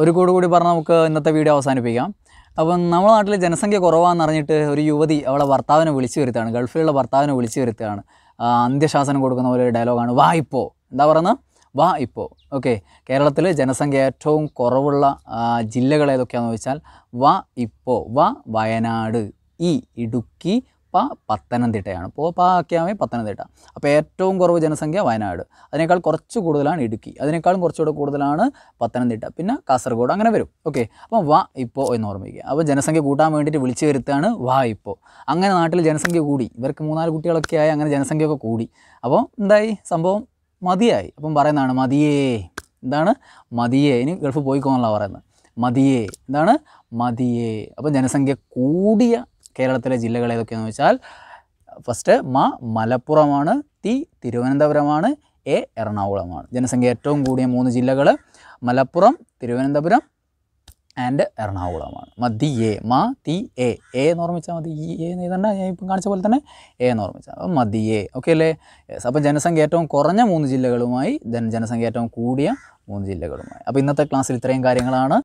ഒരു കൂട് കൂടി പറഞ്ഞാൽ നമുക്ക് ഇന്നത്തെ വീഡിയോ അവസാനിപ്പിക്കാം അപ്പം നമ്മുടെ നാട്ടിൽ ജനസംഖ്യ കുറവാണെന്ന് അറിഞ്ഞിട്ട് ഒരു യുവതി അവളെ ഭർത്താവിനെ വിളിച്ചു വരുത്തുകയാണ് ഗൾഫിലുള്ള ഭർത്താവിനെ വിളിച്ചു വരുത്തുകയാണ് അന്ത്യശാസനം കൊടുക്കുന്ന പോലെ ഒരു ഡയലോഗാണ് വാ ഇപ്പോൾ എന്താ പറയുന്നത് വാ ഇപ്പോൾ ഓക്കെ കേരളത്തിൽ ജനസംഖ്യ ഏറ്റവും കുറവുള്ള ജില്ലകൾ ഏതൊക്കെയാണെന്ന് വെച്ചാൽ വാ ഇപ്പോൾ വ വയനാട് ഇ ഇടുക്കി പ പത്തനംതിട്ടയാണ് പോ പ ആക്കിയാമേ പത്തനംതിട്ട അപ്പോൾ ഏറ്റവും കുറവ് ജനസംഖ്യ വയനാട് അതിനേക്കാൾ കുറച്ച് കൂടുതലാണ് ഇടുക്കി അതിനേക്കാളും കുറച്ചുകൂടെ കൂടുതലാണ് പത്തനംതിട്ട പിന്നെ കാസർഗോഡ് അങ്ങനെ വരും ഓക്കെ അപ്പോൾ വ ഇപ്പോൾ എന്ന് ഓർമ്മിക്കുക അപ്പോൾ ജനസംഖ്യ കൂട്ടാൻ വേണ്ടിയിട്ട് വിളിച്ചു വരുത്താണ് വ ഇപ്പോൾ അങ്ങനെ നാട്ടിൽ ജനസംഖ്യ കൂടി ഇവർക്ക് മൂന്നാല് കുട്ടികളൊക്കെ ആയി അങ്ങനെ ജനസംഖ്യയൊക്കെ കൂടി അപ്പോൾ എന്തായി സംഭവം മതിയായി അപ്പം പറയുന്നതാണ് മതിയേ എന്താണ് മതിയേ ഇനി ഗൾഫ് പോയിക്കോന്നുള്ള പറയുന്നത് മതിയേ എന്താണ് മതിയേ അപ്പം ജനസംഖ്യ കൂടിയ കേരളത്തിലെ ജില്ലകൾ ഏതൊക്കെയാണെന്ന് വെച്ചാൽ ഫസ്റ്റ് മ മലപ്പുറമാണ് തി തിരുവനന്തപുരമാണ് എ എറണാകുളമാണ് ജനസംഖ്യ ഏറ്റവും കൂടിയ മൂന്ന് ജില്ലകൾ മലപ്പുറം തിരുവനന്തപുരം ആൻഡ് എറണാകുളമാണ് മതി എ മ തി എ എ എന്ന് ഓർമ്മിച്ചാൽ മതി ഇ എ എന്ന് എഴുതണ്ട ഞാൻ ഇപ്പം കാണിച്ച പോലെ തന്നെ എ എന്ന് ഓർമ്മിച്ചാൽ അപ്പം മതി എ ഓക്കെ അല്ലേ യെസ് അപ്പം ജനസംഖ്യ ഏറ്റവും കുറഞ്ഞ മൂന്ന് ജില്ലകളുമായി ജനസംഖ്യ ഏറ്റവും കൂടിയ മൂന്ന് ജില്ലകളുമായി അപ്പോൾ ഇന്നത്തെ ക്ലാസ്സിൽ ഇത്രയും കാര്യങ്ങളാണ്